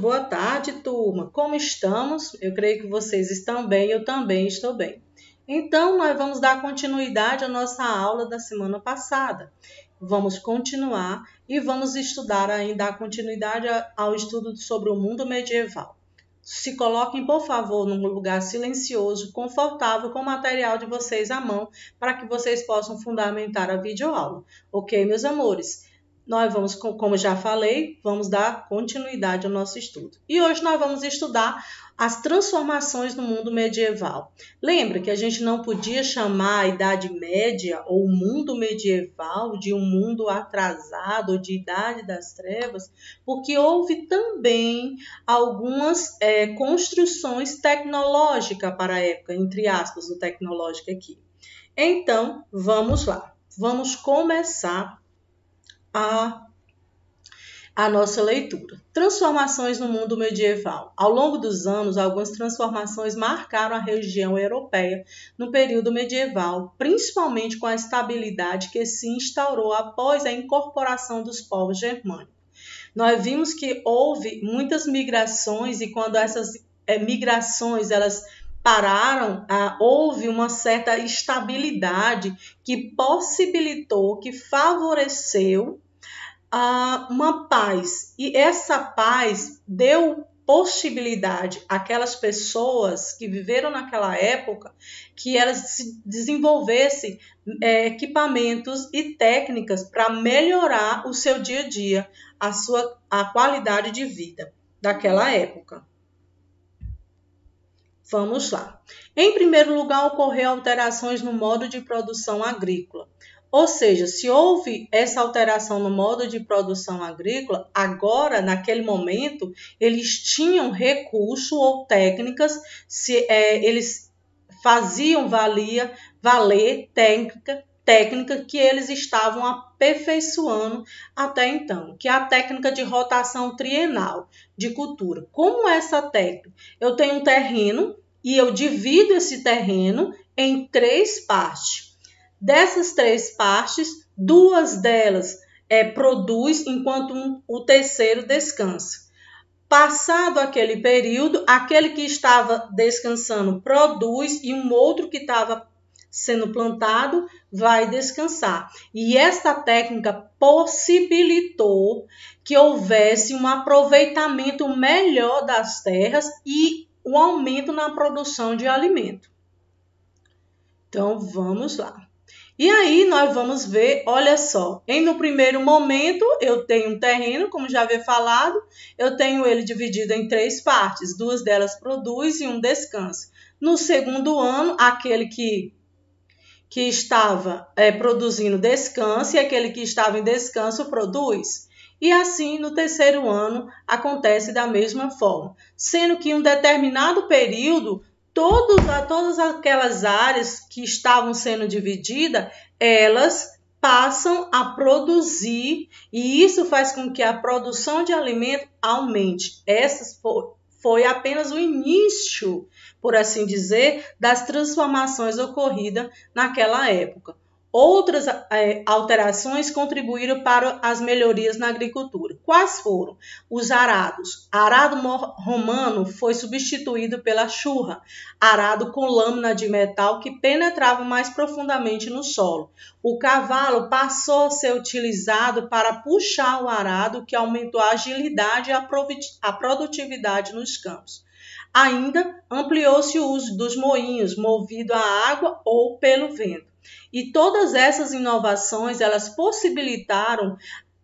Boa tarde, turma. Como estamos? Eu creio que vocês estão bem, eu também estou bem. Então, nós vamos dar continuidade à nossa aula da semana passada. Vamos continuar e vamos estudar ainda a continuidade ao estudo sobre o mundo medieval. Se coloquem, por favor, num lugar silencioso, confortável, com o material de vocês à mão, para que vocês possam fundamentar a videoaula. Ok, meus amores? nós vamos, como já falei, vamos dar continuidade ao nosso estudo. E hoje nós vamos estudar as transformações no mundo medieval. Lembra que a gente não podia chamar a Idade Média ou o mundo medieval de um mundo atrasado ou de Idade das Trevas, porque houve também algumas é, construções tecnológicas para a época, entre aspas, o tecnológico aqui. Então, vamos lá. Vamos começar a a nossa leitura. Transformações no mundo medieval. Ao longo dos anos, algumas transformações marcaram a região europeia no período medieval, principalmente com a estabilidade que se instaurou após a incorporação dos povos germânicos. Nós vimos que houve muitas migrações e quando essas eh, migrações elas pararam, ah, houve uma certa estabilidade que possibilitou, que favoreceu ah, uma paz. E essa paz deu possibilidade àquelas pessoas que viveram naquela época que elas desenvolvessem é, equipamentos e técnicas para melhorar o seu dia a dia, a sua a qualidade de vida daquela época. Vamos lá. Em primeiro lugar, ocorreu alterações no modo de produção agrícola. Ou seja, se houve essa alteração no modo de produção agrícola, agora, naquele momento, eles tinham recurso ou técnicas, se é, eles faziam valia, valer técnica, técnica que eles estavam aperfeiçoando até então, que é a técnica de rotação trienal de cultura. Como essa técnica? Eu tenho um terreno e eu divido esse terreno em três partes. Dessas três partes, duas delas é, produz enquanto um, o terceiro descansa. Passado aquele período, aquele que estava descansando produz e um outro que estava sendo plantado vai descansar. E esta técnica possibilitou que houvesse um aproveitamento melhor das terras e o aumento na produção de alimento. Então vamos lá. E aí nós vamos ver, olha só, em no primeiro momento eu tenho um terreno, como já havia falado, eu tenho ele dividido em três partes, duas delas produz e um descansa. No segundo ano, aquele que que estava é, produzindo descansa e aquele que estava em descanso produz. E assim, no terceiro ano, acontece da mesma forma, sendo que em um determinado período, todos, todas aquelas áreas que estavam sendo divididas, elas passam a produzir e isso faz com que a produção de alimento aumente. Essas foi apenas o início, por assim dizer, das transformações ocorridas naquela época. Outras é, alterações contribuíram para as melhorias na agricultura. Quais foram? Os arados. Arado romano foi substituído pela churra, arado com lâmina de metal que penetrava mais profundamente no solo. O cavalo passou a ser utilizado para puxar o arado, que aumentou a agilidade e a produtividade nos campos. Ainda ampliou-se o uso dos moinhos, movido a água ou pelo vento. E todas essas inovações, elas possibilitaram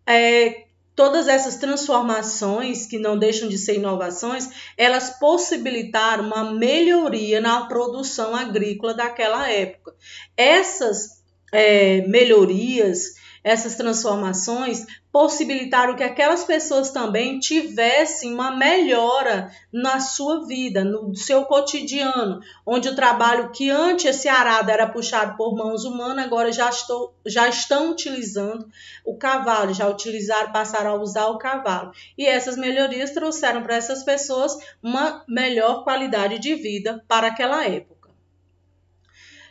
é, todas essas transformações que não deixam de ser inovações, elas possibilitaram uma melhoria na produção agrícola daquela época. Essas é, melhorias essas transformações, possibilitaram que aquelas pessoas também tivessem uma melhora na sua vida, no seu cotidiano, onde o trabalho que antes esse arado era puxado por mãos humanas, agora já, estou, já estão utilizando o cavalo, já utilizaram, passaram a usar o cavalo. E essas melhorias trouxeram para essas pessoas uma melhor qualidade de vida para aquela época.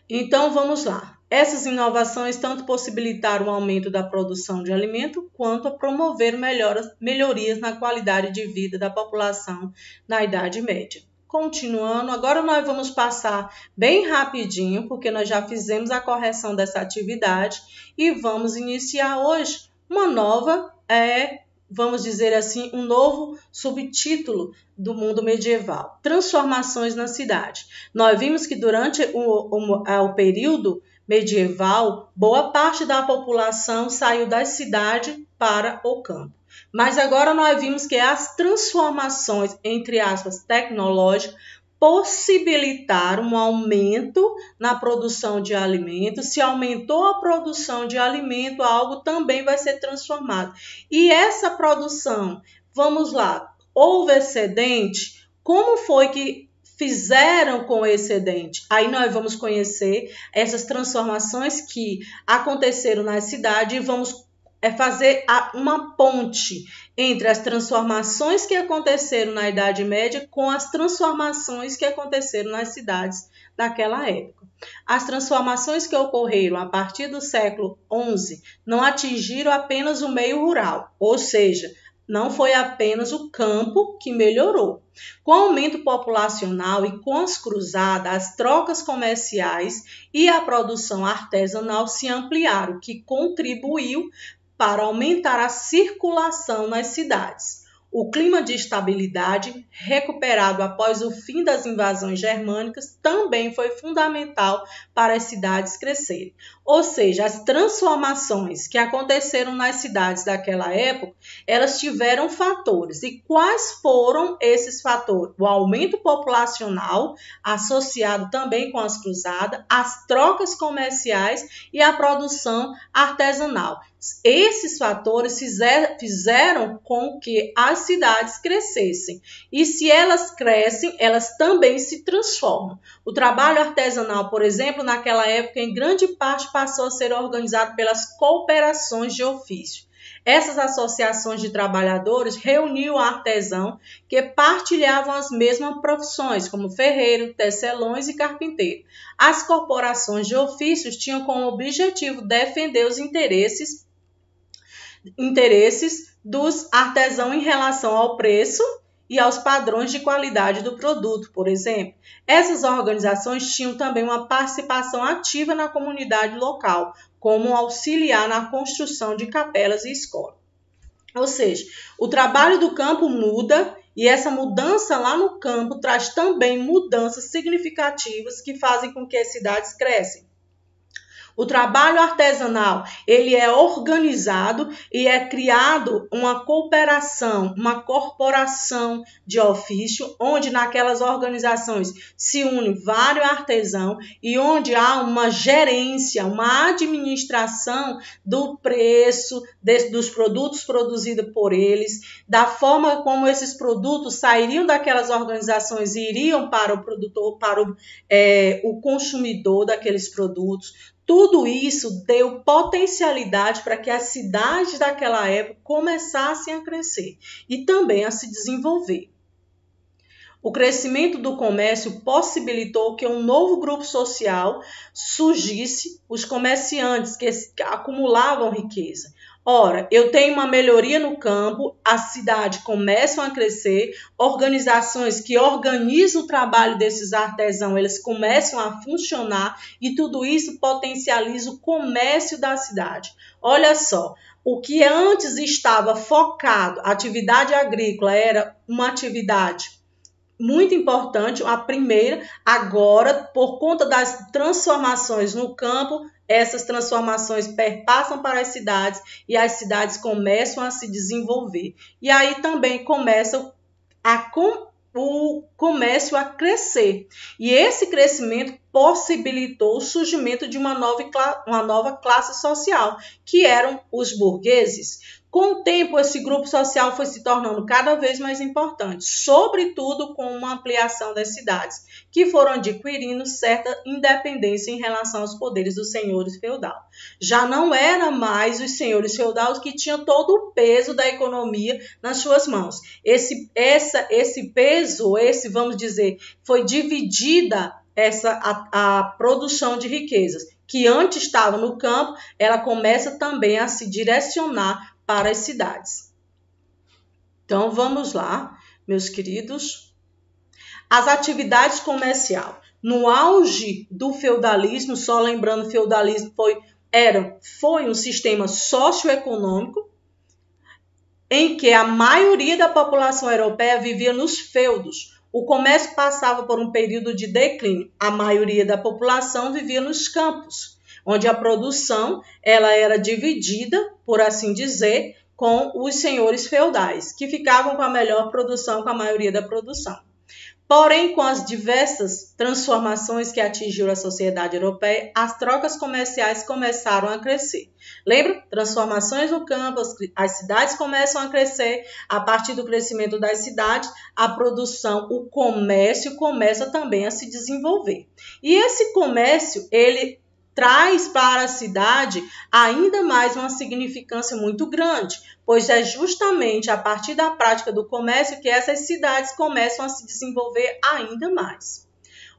Então vamos lá. Essas inovações tanto possibilitaram o aumento da produção de alimento quanto a promover melhoras, melhorias na qualidade de vida da população na Idade Média. Continuando, agora nós vamos passar bem rapidinho, porque nós já fizemos a correção dessa atividade e vamos iniciar hoje uma nova, é, vamos dizer assim, um novo subtítulo do mundo medieval: Transformações na cidade. Nós vimos que durante o, o, o período medieval, boa parte da população saiu da cidade para o campo. Mas agora nós vimos que as transformações, entre aspas, tecnológicas, possibilitaram um aumento na produção de alimentos. Se aumentou a produção de alimento, algo também vai ser transformado. E essa produção, vamos lá, houve excedente? Como foi que fizeram com o excedente. Aí nós vamos conhecer essas transformações que aconteceram na cidade e vamos é, fazer uma ponte entre as transformações que aconteceram na Idade Média com as transformações que aconteceram nas cidades daquela época. As transformações que ocorreram a partir do século XI não atingiram apenas o meio rural, ou seja, não foi apenas o campo que melhorou. Com o aumento populacional e com as cruzadas, as trocas comerciais e a produção artesanal se ampliaram, o que contribuiu para aumentar a circulação nas cidades. O clima de estabilidade, recuperado após o fim das invasões germânicas, também foi fundamental para as cidades crescerem. Ou seja, as transformações que aconteceram nas cidades daquela época, elas tiveram fatores. E quais foram esses fatores? O aumento populacional, associado também com as cruzadas, as trocas comerciais e a produção artesanal. Esses fatores fizer, fizeram com que as cidades crescessem. E se elas crescem, elas também se transformam. O trabalho artesanal, por exemplo, naquela época, em grande parte passou a ser organizado pelas cooperações de ofício. Essas associações de trabalhadores reuniam artesãos que partilhavam as mesmas profissões, como ferreiro, tecelões e carpinteiro. As corporações de ofícios tinham como objetivo defender os interesses interesses dos artesãos em relação ao preço e aos padrões de qualidade do produto, por exemplo. Essas organizações tinham também uma participação ativa na comunidade local, como auxiliar na construção de capelas e escolas. Ou seja, o trabalho do campo muda e essa mudança lá no campo traz também mudanças significativas que fazem com que as cidades crescem. O trabalho artesanal, ele é organizado e é criado uma cooperação, uma corporação de ofício, onde naquelas organizações se une vários artesãos e onde há uma gerência, uma administração do preço de, dos produtos produzidos por eles, da forma como esses produtos sairiam daquelas organizações e iriam para o produtor, para o, é, o consumidor daqueles produtos, tudo isso deu potencialidade para que as cidades daquela época começassem a crescer e também a se desenvolver. O crescimento do comércio possibilitou que um novo grupo social surgisse, os comerciantes que acumulavam riqueza. Ora, eu tenho uma melhoria no campo, a cidade começam a crescer, organizações que organizam o trabalho desses artesãos, eles começam a funcionar e tudo isso potencializa o comércio da cidade. Olha só, o que antes estava focado, atividade agrícola era uma atividade muito importante, a primeira, agora por conta das transformações no campo, essas transformações perpassam para as cidades e as cidades começam a se desenvolver. E aí também começa a com, o comércio a crescer. E esse crescimento possibilitou o surgimento de uma nova, uma nova classe social, que eram os burgueses. Com o tempo, esse grupo social foi se tornando cada vez mais importante, sobretudo com uma ampliação das cidades, que foram adquirindo certa independência em relação aos poderes dos senhores feudais. Já não era mais os senhores feudais que tinham todo o peso da economia nas suas mãos. Esse, essa, esse peso, esse, vamos dizer, foi dividida essa a, a produção de riquezas que antes estava no campo, ela começa também a se direcionar para as cidades. Então vamos lá, meus queridos. As atividades comerciais. No auge do feudalismo, só lembrando, feudalismo foi era foi um sistema socioeconômico em que a maioria da população europeia vivia nos feudos. O comércio passava por um período de declínio. A maioria da população vivia nos campos onde a produção ela era dividida, por assim dizer, com os senhores feudais, que ficavam com a melhor produção, com a maioria da produção. Porém, com as diversas transformações que atingiram a sociedade europeia, as trocas comerciais começaram a crescer. Lembra? Transformações no campo, as, cidades começam a crescer. A partir do crescimento das cidades, a produção, o comércio começa também a se desenvolver. E esse comércio, ele traz para a cidade ainda mais uma significância muito grande, pois é justamente a partir da prática do comércio que essas cidades começam a se desenvolver ainda mais.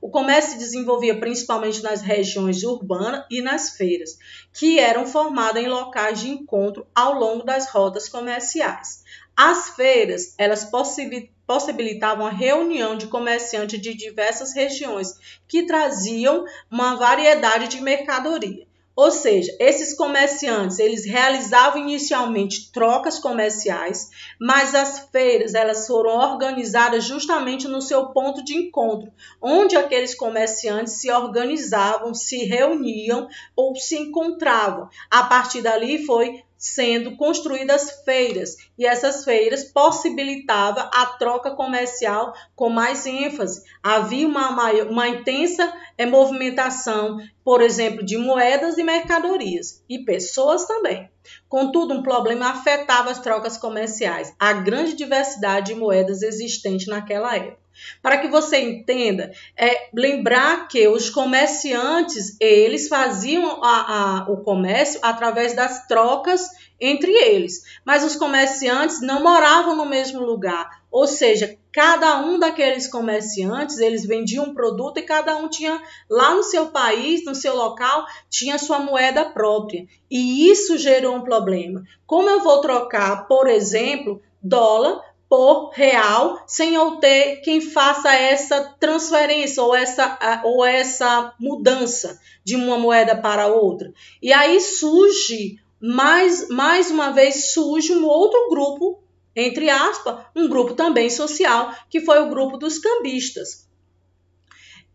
O comércio se desenvolvia principalmente nas regiões urbanas e nas feiras, que eram formadas em locais de encontro ao longo das rotas comerciais. As feiras, elas possibilitavam possibilitavam a reunião de comerciantes de diversas regiões que traziam uma variedade de mercadoria. Ou seja, esses comerciantes, eles realizavam inicialmente trocas comerciais, mas as feiras, elas foram organizadas justamente no seu ponto de encontro, onde aqueles comerciantes se organizavam, se reuniam ou se encontravam. A partir dali foi sendo construídas feiras e essas feiras possibilitava a troca comercial com mais ênfase. Havia uma, maior, uma intensa movimentação, por exemplo, de moedas e mercadorias e pessoas também. Contudo, um problema afetava as trocas comerciais, a grande diversidade de moedas existente naquela época. Para que você entenda, é lembrar que os comerciantes, eles faziam a, a, o comércio através das trocas entre eles, mas os comerciantes não moravam no mesmo lugar, ou seja, cada um daqueles comerciantes, eles vendiam um produto e cada um tinha lá no seu país, no seu local, tinha sua moeda própria. E isso gerou um problema. Como eu vou trocar, por exemplo, dólar por real sem eu ter quem faça essa transferência ou essa, ou essa mudança de uma moeda para outra. E aí surge, mais, mais uma vez, surge um outro grupo, entre aspas, um grupo também social, que foi o grupo dos cambistas.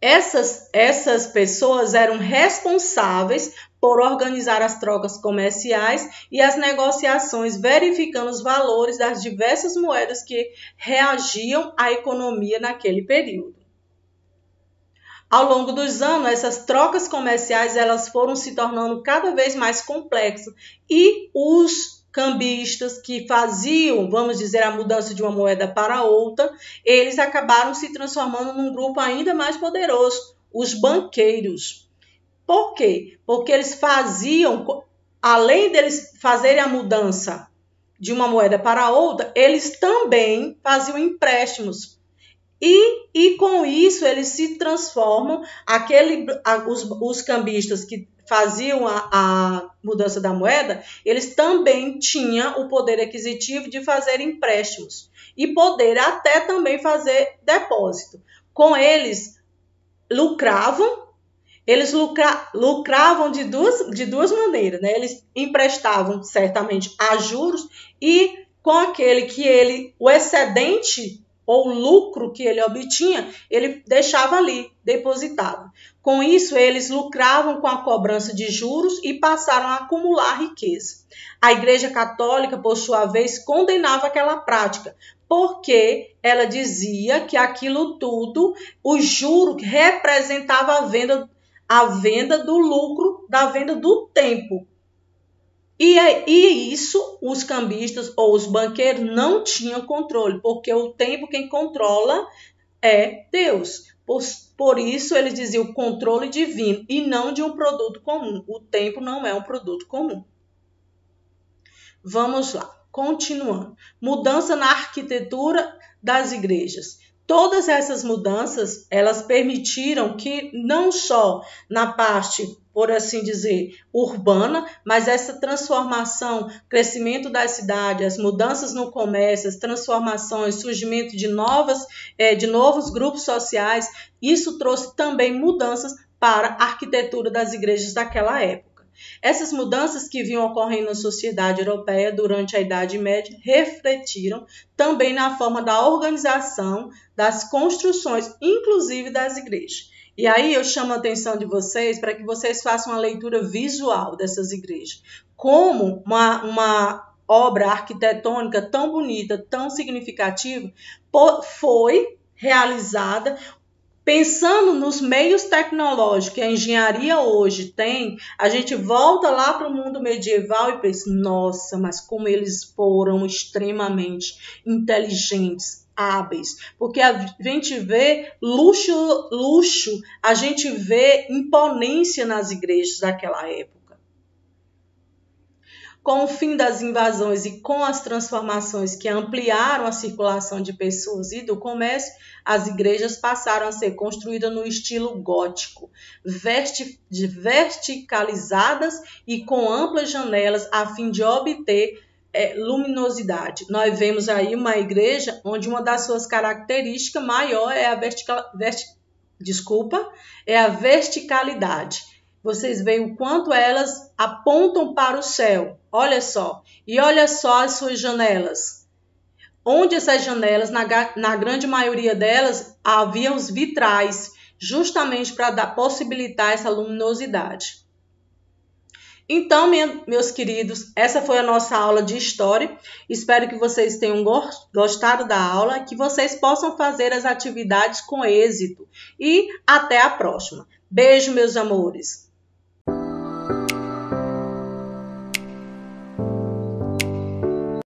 Essas, essas pessoas eram responsáveis por organizar as trocas comerciais e as negociações, verificando os valores das diversas moedas que reagiam à economia naquele período. Ao longo dos anos, essas trocas comerciais elas foram se tornando cada vez mais complexas e os cambistas que faziam, vamos dizer, a mudança de uma moeda para outra, eles acabaram se transformando num grupo ainda mais poderoso, os banqueiros. Por quê? Porque eles faziam, além deles fazerem a mudança de uma moeda para outra, eles também faziam empréstimos. E, e com isso eles se transformam, aquele, a, os, os cambistas que faziam a, a, mudança da moeda, eles também tinham o poder aquisitivo de fazer empréstimos e poder até também fazer depósito. Com eles lucravam eles lucra, lucravam de duas, de duas maneiras, né? Eles emprestavam certamente a juros e com aquele que ele, o excedente ou lucro que ele obtinha, ele deixava ali, depositava. Com isso, eles lucravam com a cobrança de juros e passaram a acumular riqueza. A Igreja Católica, por sua vez, condenava aquela prática, porque ela dizia que aquilo tudo, o juro representava a venda a venda do lucro, da venda do tempo. E, é, e é isso os cambistas ou os banqueiros não tinham controle, porque o tempo quem controla é Deus. Por, por isso eles diziam o controle divino e não de um produto comum. O tempo não é um produto comum. Vamos lá, continuando. Mudança na arquitetura das igrejas. Todas essas mudanças, elas permitiram que não só na parte, por assim dizer, urbana, mas essa transformação, crescimento da cidade, as mudanças no comércio, as transformações, surgimento de novas, é, de novos grupos sociais, isso trouxe também mudanças para a arquitetura das igrejas daquela época. Essas mudanças que vinham ocorrendo na sociedade europeia durante a Idade Média refletiram também na forma da organização das construções, inclusive das igrejas. E aí eu chamo a atenção de vocês para que vocês façam uma leitura visual dessas igrejas. Como uma, uma obra arquitetônica tão bonita, tão significativa, foi realizada Pensando nos meios tecnológicos que a engenharia hoje tem, a gente volta lá para o mundo medieval e pensa: nossa, mas como eles foram extremamente inteligentes, hábeis, porque a gente vê luxo, luxo, a gente vê imponência nas igrejas daquela época com o fim das invasões e com as transformações que ampliaram a circulação de pessoas e do comércio, as igrejas passaram a ser construídas no estilo gótico, verticalizadas e com amplas janelas a fim de obter é, luminosidade. Nós vemos aí uma igreja onde uma das suas características maior é a vertical, verti, desculpa, é a verticalidade vocês veem o quanto elas apontam para o céu. Olha só. E olha só as suas janelas. Onde essas janelas, na, na grande maioria delas, havia os vitrais, justamente para possibilitar essa luminosidade. Então, minha, meus queridos, essa foi a nossa aula de história. Espero que vocês tenham gostado da aula, que vocês possam fazer as atividades com êxito. E até a próxima. Beijo, meus amores.